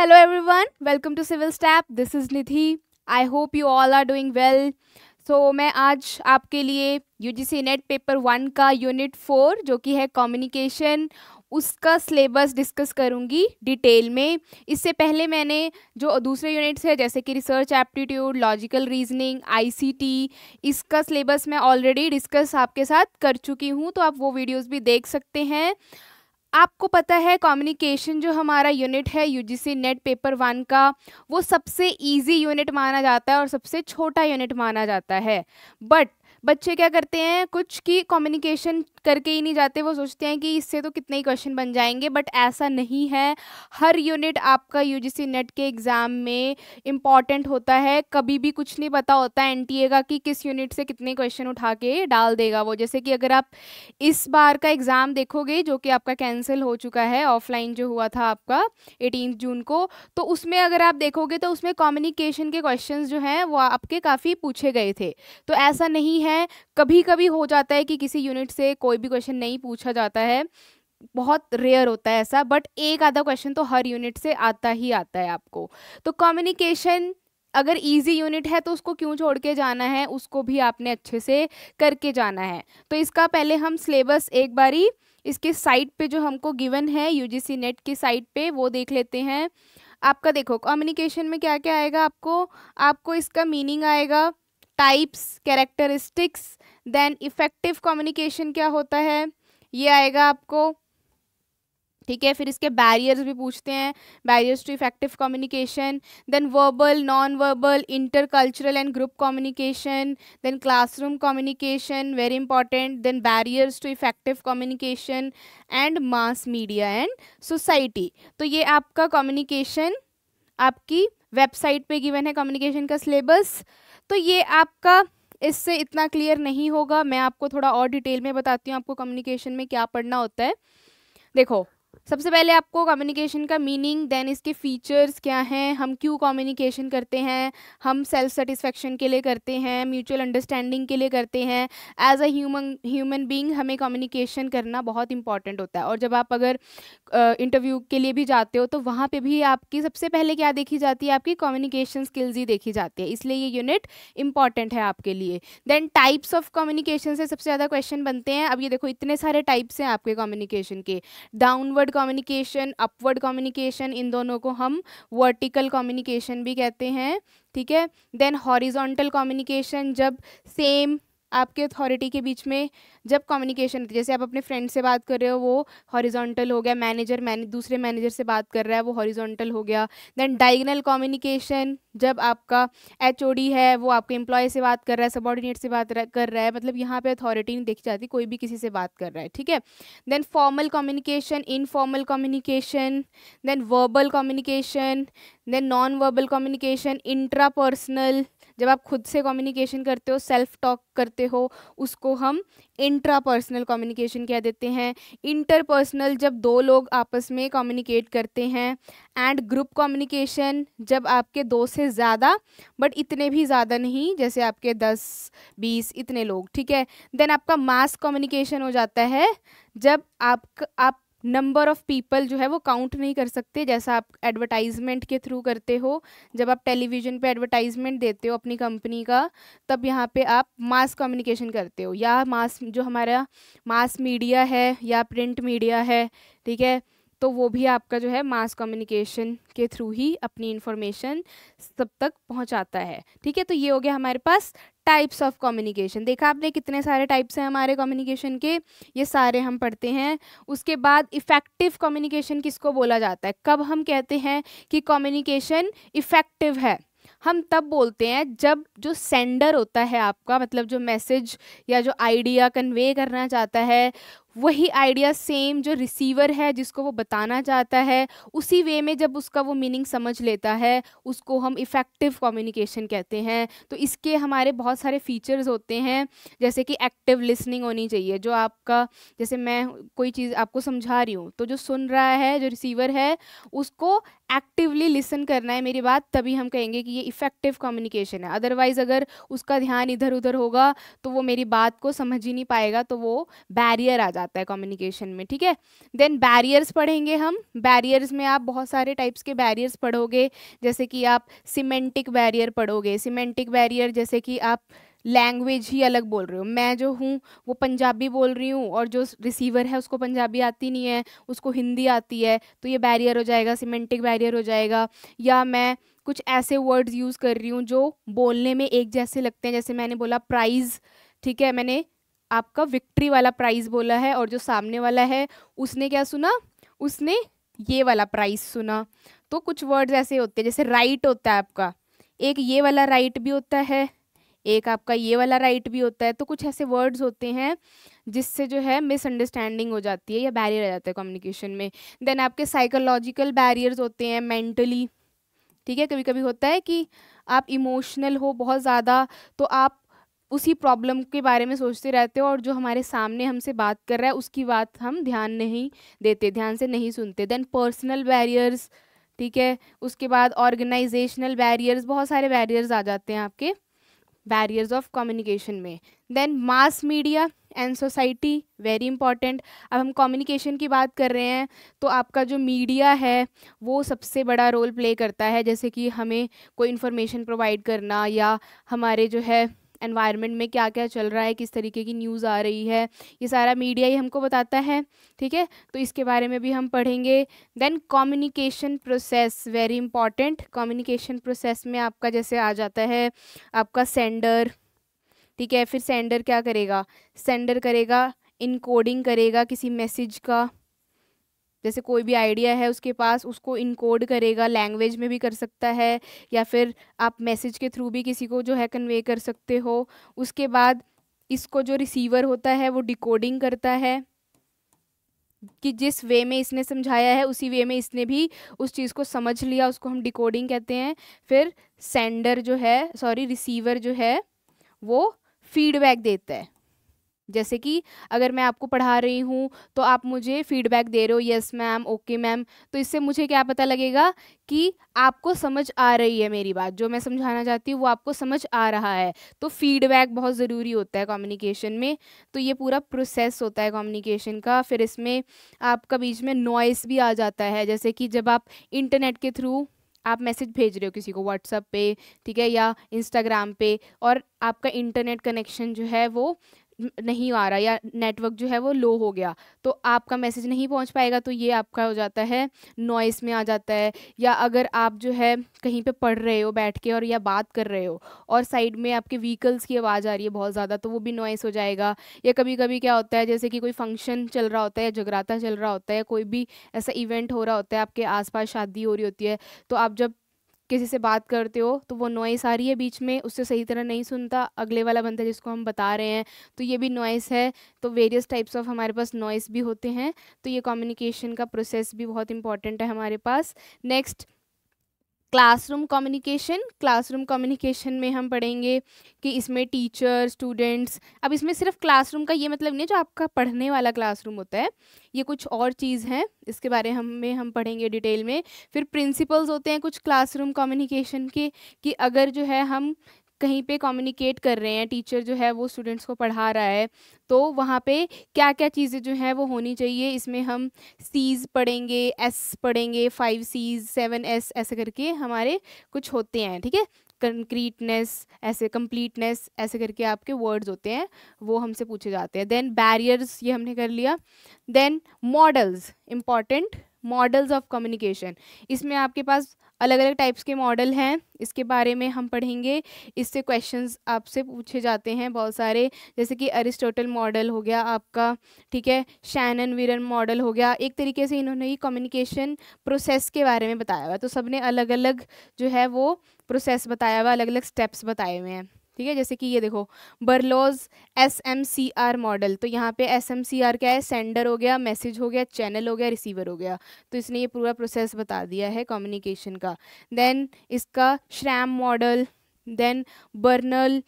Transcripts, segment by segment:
Every everyone welcome to Civil Step this is Nidhi I hope you all are doing well so मैं आज आपके लिए U G C NET paper one का unit four जो कि है कम्युनिकेशन उसका सिलेबस डिस्कस करूँगी डिटेल में इससे पहले मैंने जो दूसरे यूनिट्स है जैसे कि research aptitude logical reasoning ICT इसका सिलेबस मैं ऑलरेडी डिस्कस आपके साथ कर चुकी हूँ तो आप वो वीडियोस भी देख सकते हैं आपको पता है कम्युनिकेशन जो हमारा यूनिट है यूजीसी नेट पेपर वन का वो सबसे इजी यूनिट माना जाता है और सबसे छोटा यूनिट माना जाता है बट बच्चे क्या करते हैं कुछ की कम्युनिकेशन करके ही नहीं जाते वो सोचते हैं कि इससे तो कितने ही क्वेश्चन बन जाएंगे बट ऐसा नहीं है हर यूनिट आपका यूजीसी नेट के एग्ज़ाम में इम्पॉर्टेंट होता है कभी भी कुछ नहीं पता होता टी ए का कि किस यूनिट से कितने क्वेश्चन उठा के डाल देगा वो जैसे कि अगर आप इस बार का एग्ज़ाम देखोगे जो कि आपका कैंसिल हो चुका है ऑफलाइन जो हुआ था आपका एटीन जून को तो उसमें अगर आप देखोगे तो उसमें कम्युनिकेशन के क्वेश्चन जो हैं वो आपके काफ़ी पूछे गए थे तो ऐसा नहीं है हैं कभी कभी हो जाता है कि किसी यूनिट से कोई भी क्वेश्चन नहीं पूछा जाता है बहुत रेयर होता है ऐसा बट एक आधा क्वेश्चन तो हर यूनिट से आता ही आता है आपको तो कम्युनिकेशन अगर इजी यूनिट है तो उसको क्यों छोड़ के जाना है उसको भी आपने अच्छे से करके जाना है तो इसका पहले हम सिलेबस एक बारी इसके साइट पे जो हमको गिवन है यूजीसी नेट की साइट पे वो देख लेते हैं आपका देखो कम्युनिकेशन में क्या क्या आएगा आपको आपको इसका मीनिंग आएगा types characteristics then effective communication क्या होता है ये आएगा आपको ठीक है फिर इसके बैरियर्स भी पूछते हैं barriers to effective communication then verbal non verbal intercultural and group communication then classroom communication very important then barriers to effective communication and mass media and society तो ये आपका कम्युनिकेशन आपकी वेबसाइट पे given है communication का syllabus तो ये आपका इससे इतना क्लियर नहीं होगा मैं आपको थोड़ा और डिटेल में बताती हूँ आपको कम्युनिकेशन में क्या पढ़ना होता है देखो सबसे पहले आपको कम्युनिकेशन का मीनिंग देन इसके फीचर्स क्या हैं हम क्यों कम्युनिकेशन करते हैं हम सेल्फ सेटिस्फेक्शन के लिए करते हैं म्यूचुअल अंडरस्टैंडिंग के लिए करते हैं as a human human being हमें कम्युनिकेशन करना बहुत इंपॉर्टेंट होता है और जब आप अगर इंटरव्यू uh, के लिए भी जाते हो तो वहाँ पर भी आपकी सबसे पहले क्या देखी जाती है आपकी कम्युनिकेशन स्किल्स ही देखी जाती है इसलिए ये यूनिट इंपॉर्टेंट है आपके लिए देन टाइप्स ऑफ कम्युनिकेशन से सबसे ज़्यादा क्वेश्चन बनते हैं अब ये देखो इतने सारे टाइप्स हैं आपके कम्युनिकेशन के downward downward communication upward communication इन दोनों को हम वर्टिकल कम्युनिकेशन भी कहते हैं ठीक है देन हॉरिजॉन्टल कम्युनिकेशन जब सेम आपके अथॉरिटी के बीच में जब कम्युनिकेशन होती है जैसे आप अपने फ्रेंड से बात कर रहे हो वो हॉरिजॉन्टल हो गया मैनेजर मैने दूसरे मैनेजर से बात कर रहा है वो हॉरिजॉन्टल हो गया देन डाइगनल कम्युनिकेशन जब आपका एच है वो आपके एम्प्लॉय से बात कर रहा है सबॉर्डिनेट से बात कर रहा है मतलब यहाँ पर अथॉरिटी नहीं देखी जाती कोई भी किसी से बात कर रहा है ठीक है then formal communication informal communication then verbal communication then non verbal communication intrapersonal जब आप खुद से कम्युनिकेशन करते हो सेल्फ टॉक करते हो उसको हम इंट्रा पर्सनल कम्युनिकेशन कह देते हैं इंटरपर्सनल जब दो लोग आपस में कम्युनिकेट करते हैं एंड ग्रुप कम्युनिकेशन जब आपके दो से ज़्यादा बट इतने भी ज़्यादा नहीं जैसे आपके दस बीस इतने लोग ठीक है देन आपका मास कम्युनिकेशन हो जाता है जब आप आप नंबर ऑफ़ पीपल जो है वो काउंट नहीं कर सकते जैसा आप एडवर्टाइजमेंट के थ्रू करते हो जब आप टेलीविज़न पे एडवर्टाइजमेंट देते हो अपनी कंपनी का तब यहाँ पे आप मास कम्युनिकेशन करते हो या मास जो हमारा मास मीडिया है या प्रिंट मीडिया है ठीक है तो वो भी आपका जो है मास कम्युनिकेशन के थ्रू ही अपनी इन्फॉर्मेशन सब तक पहुंचाता है ठीक है तो ये हो गया हमारे पास टाइप्स ऑफ कम्युनिकेशन देखा आपने कितने सारे टाइप्स हैं हमारे कम्युनिकेशन के ये सारे हम पढ़ते हैं उसके बाद इफ़ेक्टिव कम्युनिकेशन किसको बोला जाता है कब हम कहते हैं कि कम्युनिकेशन इफ़ेक्टिव है हम तब बोलते हैं जब जो सेंडर होता है आपका मतलब जो मैसेज या जो आइडिया कन्वे करना चाहता है वही आइडिया सेम जो रिसीवर है जिसको वो बताना चाहता है उसी वे में जब उसका वो मीनिंग समझ लेता है उसको हम इफ़ेक्टिव कम्युनिकेशन कहते हैं तो इसके हमारे बहुत सारे फीचर्स होते हैं जैसे कि एक्टिव लिसनिंग होनी चाहिए जो आपका जैसे मैं कोई चीज़ आपको समझा रही हूँ तो जो सुन रहा है जो रिसीवर है उसको एक्टिवली लिसन करना है मेरी बात तभी हम कहेंगे कि ये इफ़ेक्टिव कम्युनिकेशन है अदरवाइज़ अगर उसका ध्यान इधर उधर होगा तो वो मेरी बात को समझ ही नहीं पाएगा तो वो बैरियर आ जाता जाता है कम्युनिकेशन में ठीक है देन बैरियर्स पढ़ेंगे हम बैरियर्स में आप बहुत सारे टाइप्स के बैरियर्स पढ़ोगे जैसे कि आप सीमेंटिक बैरियर पढ़ोगे सीमेंटिक बैरियर जैसे कि आप लैंग्वेज ही अलग बोल रहे हो मैं जो हूँ वो पंजाबी बोल रही हूँ और जो रिसीवर है उसको पंजाबी आती नहीं है उसको हिंदी आती है तो ये बैरियर हो जाएगा सीमेंटिक बैरियर हो जाएगा या मैं कुछ ऐसे वर्ड्स यूज़ कर रही हूँ जो बोलने में एक जैसे लगते हैं जैसे मैंने बोला प्राइज़ ठीक है मैंने आपका विक्ट्री वाला प्राइस बोला है और जो सामने वाला है उसने क्या सुना उसने ये वाला प्राइस सुना तो कुछ वर्ड्स ऐसे होते हैं जैसे राइट होता है आपका एक ये वाला राइट भी होता है एक आपका ये वाला राइट भी होता है तो कुछ ऐसे वर्ड्स होते हैं जिससे जो है मिसअंडरस्टैंडिंग हो जाती है या बैरियर आ जाता है कम्युनिकेशन में देन आपके साइकोलॉजिकल बैरियर्स होते हैं मेंटली ठीक है कभी कभी होता है कि आप इमोशनल हो बहुत ज़्यादा तो आप उसी प्रॉब्लम के बारे में सोचते रहते हो और जो हमारे सामने हमसे बात कर रहा है उसकी बात हम ध्यान नहीं देते ध्यान से नहीं सुनते देन पर्सनल बैरियर्स ठीक है उसके बाद ऑर्गेनाइजेशनल बैरियर्स बहुत सारे बैरियर्स आ जाते हैं आपके बैरियर्स ऑफ कम्युनिकेशन में then mass media and society very important अब हम कम्युनिकेशन की बात कर रहे हैं तो आपका जो मीडिया है वो सबसे बड़ा रोल प्ले करता है जैसे कि हमें कोई इन्फॉर्मेशन प्रोवाइड करना या हमारे जो है एनवायरनमेंट में क्या क्या चल रहा है किस तरीके की न्यूज़ आ रही है ये सारा मीडिया ही हमको बताता है ठीक है तो इसके बारे में भी हम पढ़ेंगे then communication process very important communication process में आपका जैसे आ जाता है आपका सेंडर ठीक है फिर सेंडर क्या करेगा सेंडर करेगा इनकोडिंग करेगा किसी मैसेज का जैसे कोई भी आइडिया है उसके पास उसको इनकोड करेगा लैंग्वेज में भी कर सकता है या फिर आप मैसेज के थ्रू भी किसी को जो है कन्वे कर सकते हो उसके बाद इसको जो रिसीवर होता है वो डिकोडिंग करता है कि जिस वे में इसने समझाया है उसी वे में इसने भी उस चीज़ को समझ लिया उसको हम डिकोडिंग कहते हैं फिर सेंडर जो है सॉरी रिसीवर जो है वो फीडबैक देता है जैसे कि अगर मैं आपको पढ़ा रही हूँ तो आप मुझे फीडबैक दे रहे हो येस मैम ओके मैम तो इससे मुझे क्या पता लगेगा कि आपको समझ आ रही है मेरी बात जो मैं समझाना चाहती हूँ वो आपको समझ आ रहा है तो फीडबैक बहुत ज़रूरी होता है कम्युनिकेशन में तो ये पूरा प्रोसेस होता है कम्युनिकेशन का फिर इसमें आपका बीच में नॉइस भी आ जाता है जैसे कि जब आप इंटरनेट के थ्रू आप मैसेज भेज रहे हो किसी को व्हाट्सअप पे ठीक है या इंस्टाग्राम पे और आपका इंटरनेट कनेक्शन जो है वो नहीं आ रहा या नेटवर्क जो है वो लो हो गया तो आपका मैसेज नहीं पहुंच पाएगा तो ये आपका हो जाता है नॉइस में आ जाता है या अगर आप जो है कहीं पे पढ़ रहे हो बैठ के और या बात कर रहे हो और साइड में आपके व्हीकल्स की आवाज़ आ रही है बहुत ज़्यादा तो वो भी नॉइस हो जाएगा या कभी कभी क्या होता है जैसे कि कोई फंक्शन चल रहा होता है जगराता चल रहा होता है कोई भी ऐसा इवेंट हो रहा होता है आपके आस शादी हो रही होती है तो आप जब किसी से बात करते हो तो वो नॉइस आ रही है बीच में उससे सही तरह नहीं सुनता अगले वाला बंदा जिसको हम बता रहे हैं तो ये भी नॉइस है तो वेरियस टाइप्स ऑफ हमारे पास नॉइस भी होते हैं तो ये कम्युनिकेशन का प्रोसेस भी बहुत इंपॉर्टेंट है हमारे पास next classroom communication classroom communication में हम पढ़ेंगे कि इसमें टीचर स्टूडेंट्स अब इसमें सिर्फ क्लासरूम का ये मतलब नहीं जो आपका पढ़ने वाला क्लासरूम होता है ये कुछ और चीज़ है इसके बारे हम में हम पढ़ेंगे डिटेल में फिर प्रिंसिपल्स होते हैं कुछ क्लासरूम कम्युनिकेशन के कि अगर जो है हम कहीं पे कम्युनिकेट कर रहे हैं टीचर जो है वो स्टूडेंट्स को पढ़ा रहा है तो वहाँ पे क्या क्या चीज़ें जो हैं वो होनी चाहिए इसमें हम सीज़ पढ़ेंगे एस पढ़ेंगे फाइव सीज़ सेवन एस ऐसे करके हमारे कुछ होते हैं ठीक है कंक्रीटनेस ऐसे कंप्लीटनेस ऐसे करके आपके वर्ड्स होते हैं वो हमसे पूछे जाते हैं देन बैरियर्स ये हमने कर लिया then models important models of communication इसमें आपके पास अलग अलग टाइप्स के मॉडल हैं इसके बारे में हम पढ़ेंगे इससे क्वेश्चंस आपसे पूछे जाते हैं बहुत सारे जैसे कि अरिस्टोटल मॉडल हो गया आपका ठीक है शैनन वीरन मॉडल हो गया एक तरीके से इन्होंने ही कम्युनिकेशन प्रोसेस के बारे में बताया हुआ तो सब ने अलग अलग जो है वो प्रोसेस बताया हुआ अलग अलग स्टेप्स बताए हुए हैं ठीक है जैसे कि ये देखो Berlo's S M C R model तो यहाँ पे एस एम सी आर क्या है सेंडर हो गया मैसेज हो गया चैनल हो गया रिसीवर हो गया तो इसने ये पूरा प्रोसेस बता दिया है कम्युनिकेशन का देन इसका Schramm model then Barnlund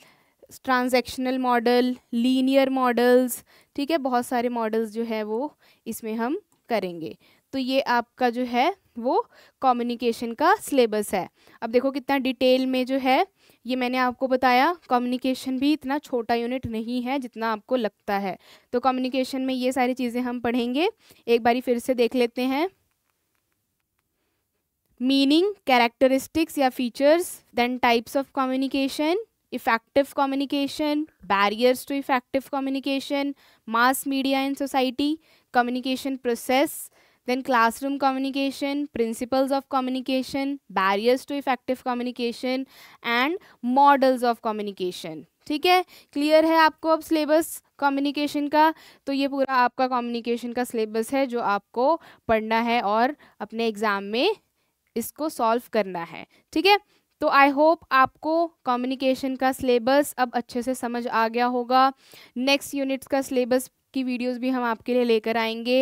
transactional model linear models ठीक है बहुत सारे मॉडल्स जो है वो इसमें हम करेंगे तो ये आपका जो है वो कम्युनिकेशन का सिलेबस है अब देखो कितना डिटेल में जो है ये मैंने आपको बताया कम्युनिकेशन भी इतना छोटा यूनिट नहीं है जितना आपको लगता है तो कम्युनिकेशन में ये सारी चीज़ें हम पढ़ेंगे एक बारी फिर से देख लेते हैं मीनिंग कैरेक्टरिस्टिक्स या features then types of communication effective communication barriers to effective communication mass media in society communication process then classroom communication, principles of communication, barriers to effective communication and models of communication. ठीक है clear है आपको अब syllabus communication का तो ये पूरा आपका कम्युनिकेशन का सिलेबस है जो आपको पढ़ना है और अपने एग्ज़ाम में इसको सॉल्व करना है ठीक है तो आई होप आपको कम्युनिकेशन का सिलेबस अब अच्छे से समझ आ गया होगा नेक्स्ट यूनिट्स का सिलेबस की वीडियोस भी हम आपके लिए लेकर आएंगे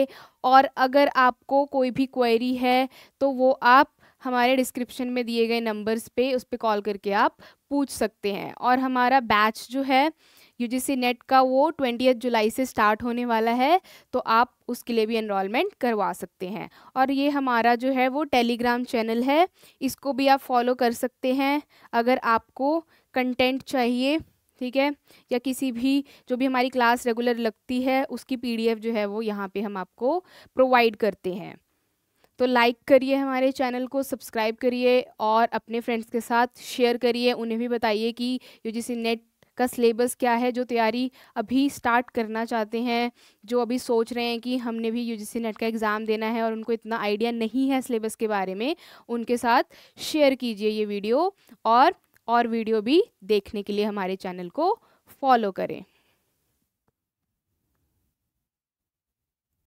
और अगर आपको कोई भी क्वेरी है तो वो आप हमारे डिस्क्रिप्शन में दिए गए नंबर्स पे उस पर कॉल करके आप पूछ सकते हैं और हमारा बैच जो है यूजीसी नेट का वो ट्वेंटी जुलाई से स्टार्ट होने वाला है तो आप उसके लिए भी इनरोलमेंट करवा सकते हैं और ये हमारा जो है वो टेलीग्राम चैनल है इसको भी आप फॉलो कर सकते हैं अगर आपको कंटेंट चाहिए ठीक है या किसी भी जो भी हमारी क्लास रेगुलर लगती है उसकी पीडीएफ जो है वो यहाँ पे हम आपको प्रोवाइड करते हैं तो लाइक करिए हमारे चैनल को सब्सक्राइब करिए और अपने फ्रेंड्स के साथ शेयर करिए उन्हें भी बताइए कि यू जी नेट का सिलेबस क्या है जो तैयारी अभी स्टार्ट करना चाहते हैं जो अभी सोच रहे हैं कि हमने भी यूजीसी नेट का एग्ज़ाम देना है और उनको इतना आइडिया नहीं है सिलेबस के बारे में उनके साथ शेयर कीजिए ये वीडियो और और वीडियो भी देखने के लिए हमारे चैनल को फॉलो करें